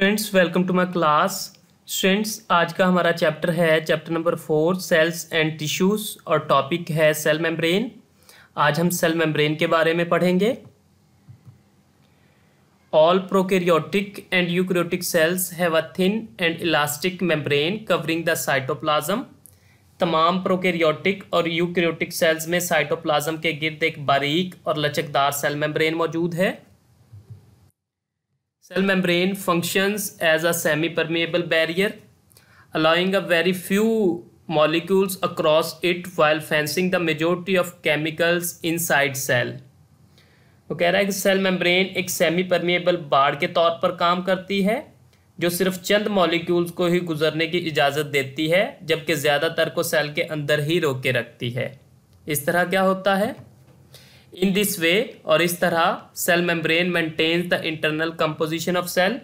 Students welcome to my class students आज का हमारा चैप्टर है chapter number four cells and tissues और टॉपिक है सेल मेम्ब्रेन आज हम सेल मेम्ब्रेन के बारे में पढ़ेंगे all prokaryotic and eukaryotic cells have a thin and elastic membrane covering the cytoplasm तमाम प्रोकेरियोटिक और यूक्रियोटिक सेल्स में साइटोप्लाज्म के गिर्द एक बारीक और लचकदार सेल मेम्ब्रेन मौजूद है cell membrane functions as a semi permeable barrier allowing a very few molecules across it while fencing the majority of chemicals inside cell वो कह रहा है कि सेल मेम्ब्रेन एक सेमी परमिएबल बाढ़ के तौर पर काम करती है जो सिर्फ चंद मॉलिक्यूल्स को ही गुजरने की इजाज़त देती है जबकि ज़्यादातर को सेल के अंदर ही रोके रखती है इस तरह क्या होता है इन दिस वे और इस तरह cell membrane maintains the internal composition of cell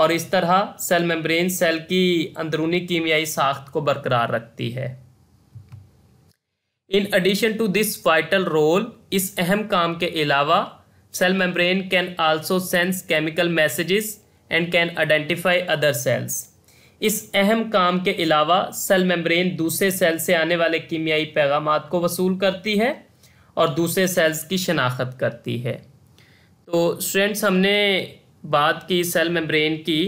और इस तरह सेल मेम्ब्रेन सेल की अंदरूनी कीमियाई साख्त को बरकरार रखती है in addition to this vital role इस अहम काम के अलावा cell membrane can also sense chemical messages and can identify other cells इस अहम काम के अलावा सेल मेम्ब्रेन दूसरे सेल से आने वाले कीमियाई पैगाम को वसूल करती है और दूसरे सेल्स की शनाख्त करती है तो स्टूडेंट्स हमने बात की सेल मेम्ब्रेन की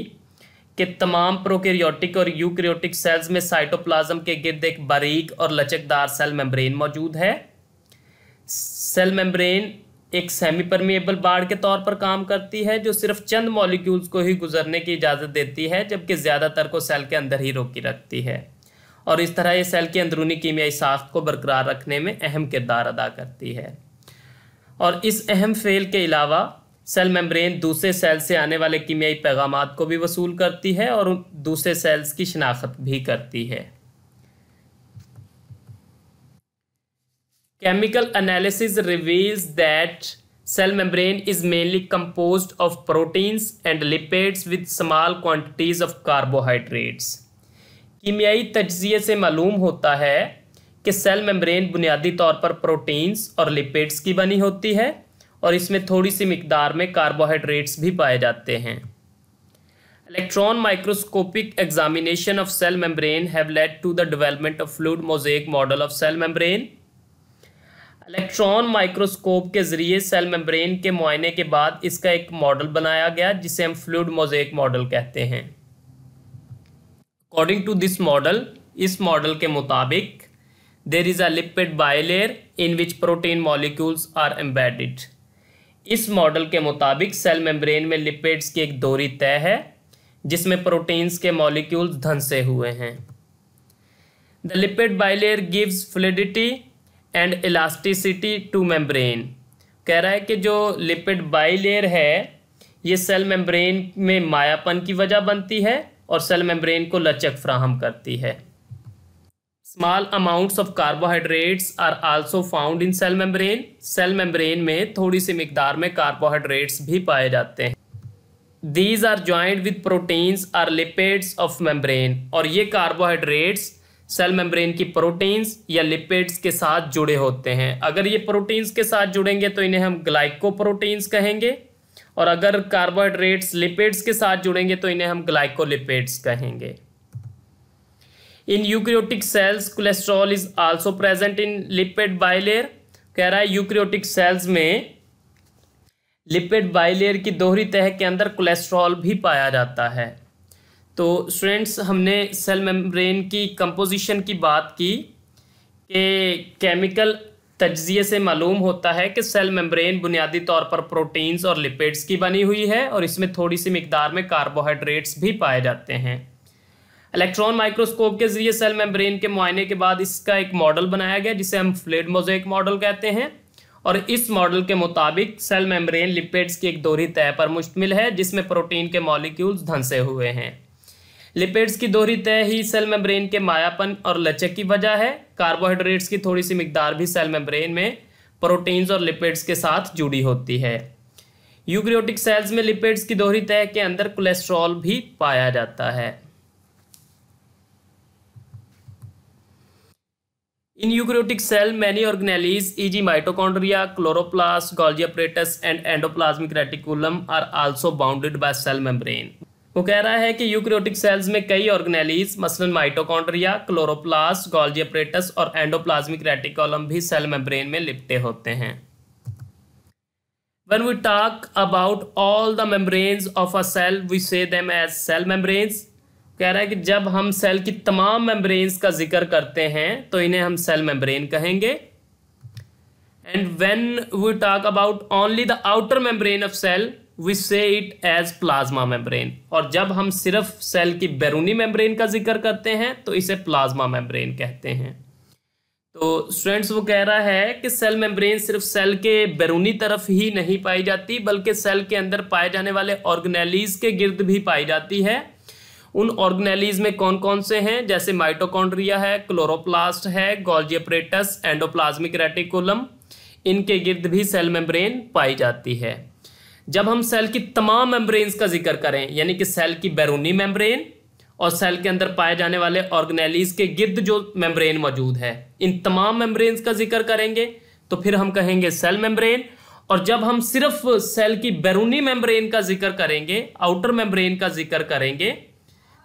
कि तमाम प्रोकैरियोटिक और यूकैरियोटिक सेल्स में साइटोप्लाज्म के गिर्द एक बारीक और लचकदार सेल मेम्ब्रेन मौजूद है सेल मेम्ब्रेन एक सेमी परमिएबल बाढ़ के तौर पर काम करती है जो सिर्फ चंद मॉलिक्यूल्स को ही गुजरने की इजाज़त देती है जबकि ज़्यादातर को सेल के अंदर ही रोकी रखती है और इस तरह ये सेल की अंदरूनी कीमियाई साख्त को बरकरार रखने में अहम किरदार अदा करती है और इस अहम फेल के अलावा सेल मेम्ब्रेन दूसरे सेल से आने वाले कीमियाई पैगाम को भी वसूल करती है और दूसरे सेल्स की शनाख्त भी करती है chemical analysis reveals that cell membrane is mainly composed of proteins and lipids with small quantities of carbohydrates कीमियाई तजिए से मालूम होता है कि सेल मेम्ब्रेन बुनियादी तौर पर प्रोटीन्स और लिपिड्स की बनी होती है और इसमें थोड़ी सी मकदार में कार्बोहाइड्रेट्स भी पाए जाते हैं electron microscopic examination of cell membrane have led to the development of fluid mosaic model of cell membrane electron microscope के जरिए सेल मेम्ब्रेन के मुआयने के बाद इसका एक मॉडल बनाया गया जिसे हम फ्लूड मोजेक मॉडल कहते हैं अकॉर्डिंग टू दिस मॉडल इस मॉडल के मुताबिक there is a lipid bilayer in which protein molecules are embedded इस मॉडल के मुताबिक सेल मेम्ब्रेन में लिपिड्स की एक दोरी तय है जिसमें प्रोटीन्स के मॉलिक्यूल्स धंसे हुए हैं the lipid bilayer gives fluidity and elasticity to membrane कह रहा है कि जो लिपिड बाइलेयर है ये सेल मेम्ब्रेन में मायापन की वजह बनती है और सेल मेम्ब्रेन को लचक फ्राहम करती है small amounts of carbohydrates are also found in cell membrane cell membrane में थोड़ी सी मकदार में कार्बोहाइड्रेट्स भी पाए जाते हैं these are joint with proteins or lipids of membrane और ये कार्बोहाइड्रेट्स सेल मेम्ब्रेन की प्रोटीन्स या लिपिड्स के साथ जुड़े होते हैं अगर ये प्रोटीन्स के साथ जुड़ेंगे तो इन्हें हम ग्लाइको प्रोटीन्स कहेंगे और अगर कार्बोहाइड्रेट्स लिपिड्स के साथ जुड़ेंगे तो इन्हें हम ग्लाइकोलिपिड्स कहेंगे in eukaryotic cells cholesterol is also present in lipid bilayer कह रहा है यूक्रियोटिक सेल्स में लिपिड बाइलेयर की दोहरी तह के अंदर कोलेस्ट्रॉल भी पाया जाता है तो स्टूडेंट्स हमने सेल मेम्ब्रेन की कंपोजिशन की बात की कि केमिकल तजिए से मालूम होता है कि सेल मेम्ब्रेन बुनियादी तौर पर प्रोटीन्स और लिपिड्स की बनी हुई है और इसमें थोड़ी सी मकदार में कार्बोहाइड्रेट्स भी पाए जाते हैं इलेक्ट्रॉन माइक्रोस्कोप के जरिए सेल मेम्ब्रेन के मुआयने के बाद इसका एक मॉडल बनाया गया जिसे हम फ्लेड मोजेक मॉडल कहते हैं और इस मॉडल के मुताबिक सेल मेम्ब्रेन लिपिड्स की एक दोहरी तय पर मुश्तमिल है जिसमें प्रोटीन के मॉलिक्यूल्स धंसे हुए हैं लिपिड्स की दोहरी तय ही सेल मेम्ब्रेन के मायापन और लचक की वजह है कार्बोहाइड्रेट्स की थोड़ी सी मिकदार भी सेल मेम्ब्रेन में प्रोटीन्स और लिपिड्स के साथ जुड़ी होती है यूक्रियोटिक सेल्स में लिपिड्स की दोहरी तय के अंदर कोलेस्ट्रॉल भी पाया जाता है in eukaryotic cell many organelles e g mitochondria chloroplast Golgi apparatus and endoplasmic reticulum are also bounded by cell membrane. वो कह रहा है कि यूक्रियोटिक सेल्स में कई ऑर्गेनेलीज मसलन माइटोकॉन्ड्रिया क्लोरोप्लास गोल्जियप्रेटस और एंडोप्लाज्मिक रेटिकॉलम भी सेल मेम्ब्रेन में लिपटे होते हैं when we talk about all the membranes of a cell we say them as cell membranes कह रहा है कि जब हम सेल की तमाम मेम्ब्रेन्स का जिक्र करते हैं तो इन्हें हम सेल मेम्ब्रेन कहेंगे and when we talk about only the outer membrane of cell we say it as plasma membrane और जब हम सिर्फ सेल की बैरूनी मेम्ब्रेन का जिक्र करते हैं तो इसे प्लाज्मा मेम्ब्रेन कहते हैं तो स्टूडेंट्स वो कह रहा है कि सेल मेम्ब्रेन सिर्फ सेल के बैरूनी तरफ ही नहीं पाई जाती बल्कि सेल के अंदर पाए जाने वाले ऑर्गेनेलीज के गिर्द भी पाई जाती है उन ऑर्गेनेलीज में कौन कौन से हैं जैसे माइटोकॉन्ड्रिया है क्लोरोप्लास्ट है गोल्जियपरेटस एंडोप्लाज्मिक रेटिकुलम इनके गिर्द भी सेल मेम्ब्रेन पाई जाती है जब हम सेल की तमाम मेम्ब्रेन्स का जिक्र करें यानी कि सेल की बैरूनी मेम्ब्रेन और सेल के अंदर पाए जाने वाले ऑर्गेनाइलीज के गिर्द जो मेम्ब्रेन मौजूद है इन तमाम मेम्ब्रेन्स का जिक्र करेंगे तो फिर हम कहेंगे सेल मेम्ब्रेन और जब हम सिर्फ सेल की बैरूनी मेम्ब्रेन का जिक्र करेंगे आउटर मेम्ब्रेन का जिक्र करेंगे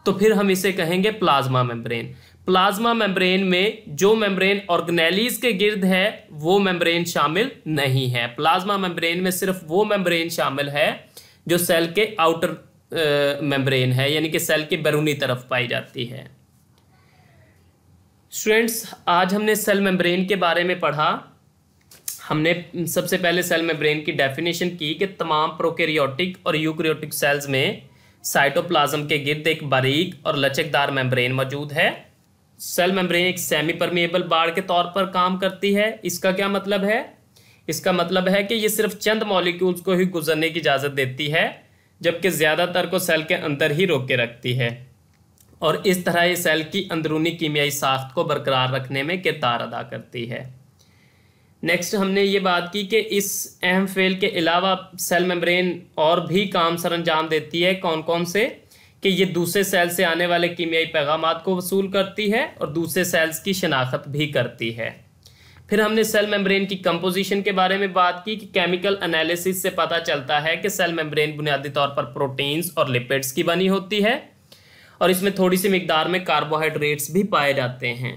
तो फिर हम इसे कहेंगे प्लाज्मा मेम्ब्रेन प्लाज्मा मेम्ब्रेन में जो मेम्ब्रेन ऑर्गेनेलीज के गिर्द है वो मेम्ब्रेन शामिल नहीं है प्लाज्मा मेम्ब्रेन में सिर्फ वो मेम्ब्रेन शामिल है जो सेल के आउटर मेम्ब्रेन है यानी कि सेल के बैरूनी तरफ पाई जाती है स्टूडेंट्स आज हमने सेल मेम्ब्रेन के बारे में पढ़ा हमने सबसे पहले सेल मेम्ब्रेन की डेफिनेशन की कि तमाम प्रोकेरियोटिक और यूक्रियोटिक सेल्स में साइटोप्लाज्म के गिर्द एक बारीक और लचकदार मेम्ब्रेन मौजूद है सेल मेम्ब्रेन एक सेमी परमिएबल बाढ़ के तौर पर काम करती है इसका क्या मतलब है इसका मतलब है कि ये सिर्फ चंद मॉलिक्यूल्स को ही गुजरने की इजाज़त देती है जबकि ज़्यादातर को सेल के अंदर ही रोक के रखती है और इस तरह ये सेल की अंदरूनी कीमियाई साख्त को बरकरार रखने में किरदार अदा करती है नेक्स्ट हमने ये बात की कि इस अहम फेल के अलावा सेल मेम्ब्रेन और भी काम सर अंजाम देती है कौन कौन से कि ये दूसरे सेल से आने वाले कीमियाई पैगाम को वसूल करती है और दूसरे सेल्स की शनाख्त भी करती है फिर हमने सेल मेम्ब्रेन की कंपोजिशन के बारे में बात की कि केमिकल एनालिसिस से पता चलता है कि सेल मेम्ब्रेन बुनियादी तौर पर प्रोटीन्स और लिपिड्स की बनी होती है और इसमें थोड़ी सी मकदार में कार्बोहाइड्रेट्स भी पाए जाते हैं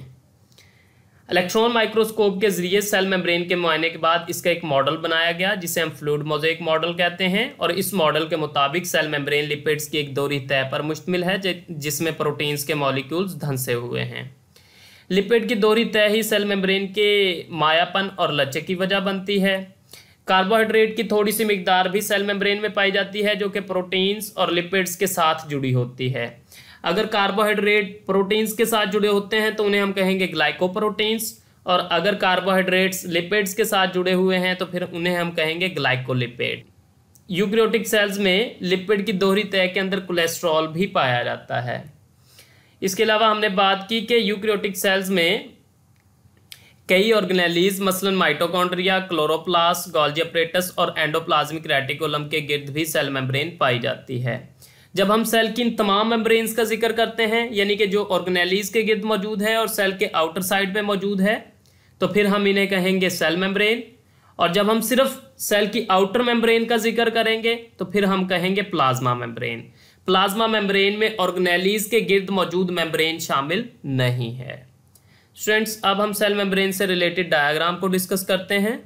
इलेक्ट्रॉन माइक्रोस्कोप के जरिए सेल मेम्ब्रेन के मुआयने के बाद इसका एक मॉडल बनाया गया जिसे हम फ्लूड मोजेक मॉडल कहते हैं और इस मॉडल के मुताबिक सेल मेम्ब्रेन लिपिड्स की एक दोहरी तय पर मुश्तमिल है जिसमें प्रोटीन्स के मॉलिक्यूल्स धंसे हुए हैं लिपिड की दोहरी तय ही सेल मेम्ब्रेन के मायापन और लचक की वजह बनती है कार्बोहाइड्रेट की थोड़ी सी मिकदार भी सेल मेम्ब्रेन में पाई जाती है जो कि प्रोटीन्स और लिपिड्स के साथ जुड़ी होती है अगर कार्बोहाइड्रेट प्रोटीन्स के साथ जुड़े होते हैं तो उन्हें हम कहेंगे ग्लाइकोप्रोटीन्स और अगर कार्बोहाइड्रेट्स लिपिड्स के साथ जुड़े हुए हैं तो फिर उन्हें हम कहेंगे ग्लाइकोलिपिड यूक्रियोटिक सेल्स में लिपिड की दोहरी तय के अंदर कोलेस्ट्रॉल भी पाया जाता है इसके अलावा हमने बात की कि यूक्रियोटिक सेल्स में कई ऑर्गेनालीज मसलन माइटोकॉन्ड्रिया क्लोरोप्लास्ट गॉल्जी और एंडोप्लाज्मिक रेटिकुलम के गिर्द भी सेल मेम्ब्रेन पाई जाती है जब हम सेल की इन तमाम मेम्ब्रेन्स का जिक्र करते हैं यानी कि जो ऑर्गेनाइलीज के गिर्द मौजूद है और सेल के आउटर साइड पे मौजूद है तो फिर हम इन्हें कहेंगे सेल मेम्ब्रेन और जब हम सिर्फ सेल की आउटर मेम्ब्रेन का जिक्र करेंगे तो फिर हम कहेंगे प्लाज्मा मेम्ब्रेन प्लाज्मा मेम्ब्रेन में ऑर्गेनाइलीज के गिर्द मौजूद मेम्ब्रेन शामिल नहीं है स्टूडेंट्स अब हम सेल मेम्ब्रेन से रिलेटेड डायग्राम को डिस्कस करते हैं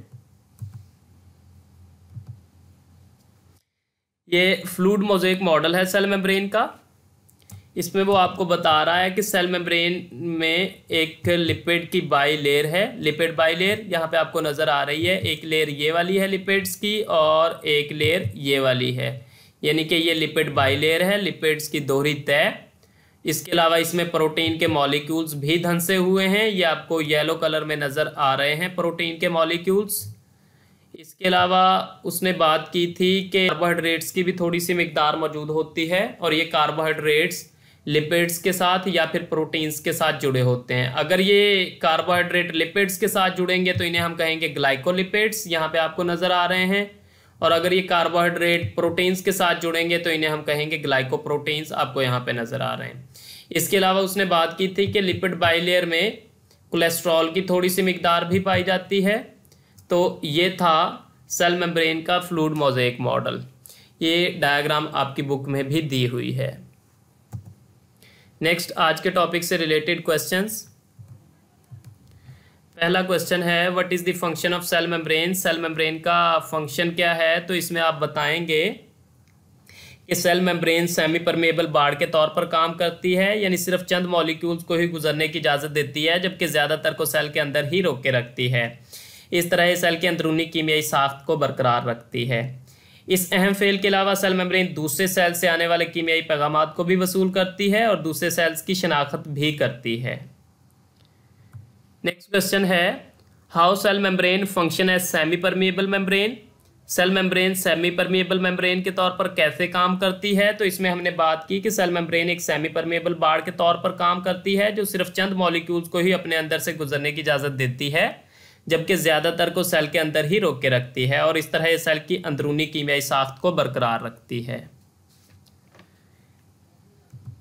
ये फ्लूड मोजेक मॉडल है सेल मेम्ब्रेन का इसमें वो आपको बता रहा है कि सेल मेम्ब्रेन में एक लिपिड की बाई लेयर है लिपिड बाई लेयर यहाँ पे आपको नज़र आ रही है एक लेयर ये वाली है लिपिड्स की और एक लेयर ये वाली है यानी कि ये लिपिड बाई लेयर है लिपिड्स की दोहरी तय इसके अलावा इसमें प्रोटीन के मॉलिक्यूल्स भी धंसे हुए हैं ये आपको येलो कलर में नज़र आ रहे हैं प्रोटीन के मॉलिक्यूल्स इसके अलावा उसने बात की थी कि कार्बोहाइड्रेट्स की भी थोड़ी सी मकदार मौजूद होती है और ये कार्बोहाइड्रेट्स लिपिड्स के साथ या फिर प्रोटीन्स के साथ जुड़े होते हैं अगर ये कार्बोहाइड्रेट लिपिड्स के साथ जुड़ेंगे तो इन्हें हम कहेंगे ग्लाइकोलिपिड्स यहाँ पे आपको नज़र आ रहे हैं और अगर ये कार्बोहाइड्रेट प्रोटीन्स के साथ जुड़ेंगे तो इन्हें हम कहेंगे ग्लाइकोप्रोटीन्स आपको यहाँ पे नज़र आ रहे हैं इसके अलावा उसने बात की थी कि लिपिड बाइलेयर में कोलेस्ट्रॉल की थोड़ी सी मकदार भी पाई जाती है तो ये था सेल मेम्ब्रेन का फ्लूड मोजेक मॉडल ये डायग्राम आपकी बुक में भी दी हुई है नेक्स्ट आज के टॉपिक से रिलेटेड क्वेश्चंस पहला क्वेश्चन है what is the function of cell membrane cell membrane का फंक्शन क्या है तो इसमें आप बताएंगे कि सेल मेम्ब्रेन सेमी परमेबल बाढ़ के तौर पर काम करती है यानी सिर्फ चंद मॉलिक्यूल्स को ही गुजरने की इजाज़त देती है जबकि ज़्यादातर को सेल के अंदर ही रोक के रखती है इस तरह ये सेल के अंदरूनी कीमियाई साख्त को बरकरार रखती है इस अहम फेल के अलावा सेल मेम्ब्रेन दूसरे सेल से आने वाले कीमियाई पैगाम को भी वसूल करती है और दूसरे सेल्स की शनाख्त भी करती है नेक्स्ट क्वेश्चन है how cell membrane function as semi permeable membrane cell membrane semi permeable membrane के तौर पर कैसे काम करती है तो इसमें हमने बात की कि सेल मेम्ब्रेन एक सेमी परमिएबल बाढ़ के तौर पर काम करती है जो सिर्फ चंद मॉलिक्यूल्स को ही अपने अंदर से गुजरने की इजाज़त देती है जबकि ज़्यादातर को सेल के अंदर ही रोक के रखती है और इस तरह ये सेल की अंदरूनी कीमियाई साख्त को बरकरार रखती है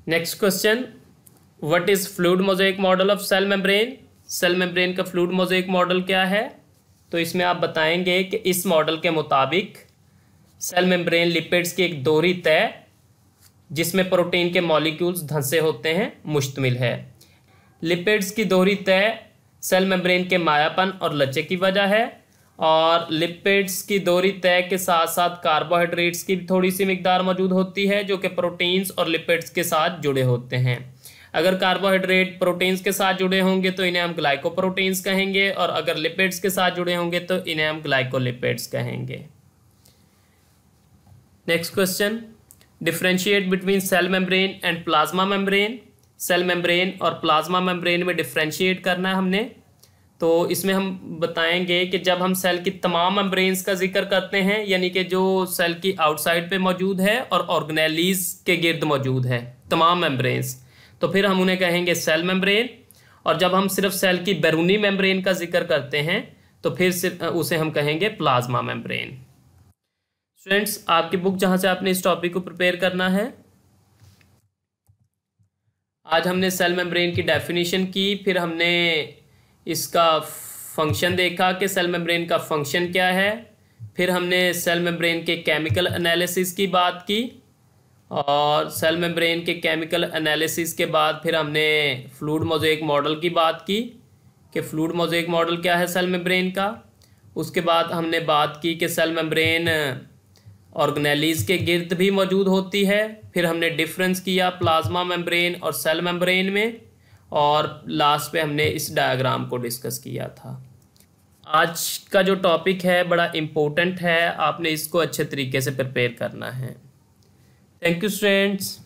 next question what is fluid mosaic model of cell membrane cell membrane का फ्लूड मोजेक मॉडल क्या है तो इसमें आप बताएंगे कि इस मॉडल के मुताबिक सेल मेम्ब्रेन लिपिड्स की एक दोहरी तय जिसमें प्रोटीन के मॉलिक्यूल्स धंसे होते हैं मुश्तमिल है लिपिड्स की दोहरी तय सेल मेम्ब्रेन के मायापन और लच्चे की वजह है और लिपिड्स की दूरी तय के साथ साथ कार्बोहाइड्रेट्स की थोड़ी सी मकदार मौजूद होती है जो कि प्रोटीन्स और लिपिड्स के साथ जुड़े होते हैं अगर कार्बोहाइड्रेट प्रोटीन्स के साथ जुड़े होंगे तो इन्हें हम ग्लाइकोप्रोटीन्स कहेंगे और अगर लिपिड्स के साथ जुड़े होंगे तो इन्हें हम ग्लाइकोलिपिड्स कहेंगे next question differentiate between cell membrane and plasma membrane cell membrane और प्लाज्मा मेम्ब्रेन में डिफ्रेंशिएट करना है हमने तो इसमें हम बताएंगे कि जब हम सेल की तमाम मेम्ब्रेन्स का जिक्र करते हैं यानी कि जो सेल की आउटसाइड पे मौजूद है और ऑर्गेनालीज के गिर्द मौजूद है तमाम मेम्ब्रेन्स तो फिर हम उन्हें कहेंगे सेल मेम्ब्रेन और जब हम सिर्फ सेल की बैरूनी मेम्ब्रेन का जिक्र करते हैं तो फिर उसे हम कहेंगे प्लाज्मा मेम्ब्रेन स्टूडेंट्स आपकी बुक जहाँ से आपने इस टॉपिक को प्रिपेयर करना है आज हमने सेल मेम्ब्रेन की डेफिनेशन की फिर हमने इसका फंक्शन देखा कि सेल मेम्ब्रेन का फंक्शन क्या है फिर हमने सेल मेम्ब्रेन के केमिकल एनालिसिस की बात की और सेल मेम्ब्रेन के केमिकल एनालिसिस के बाद फिर हमने फ्लूड मोजेक मॉडल की बात की कि फ्लूड मोजेक मॉडल क्या है सेल मेम्ब्रेन का उसके बाद हमने बात की कि सेल मेम्ब्रेन ऑर्गेनेलीज के गिर्द भी मौजूद होती है फिर हमने डिफरेंस किया प्लाज्मा मेम्ब्रेन और सेल मेम्ब्रेन में और लास्ट पे हमने इस डायग्राम को डिस्कस किया था आज का जो टॉपिक है बड़ा इम्पोर्टेंट है आपने इसको अच्छे तरीके से प्रिपेयर करना है थैंक यू स्टूडेंट्स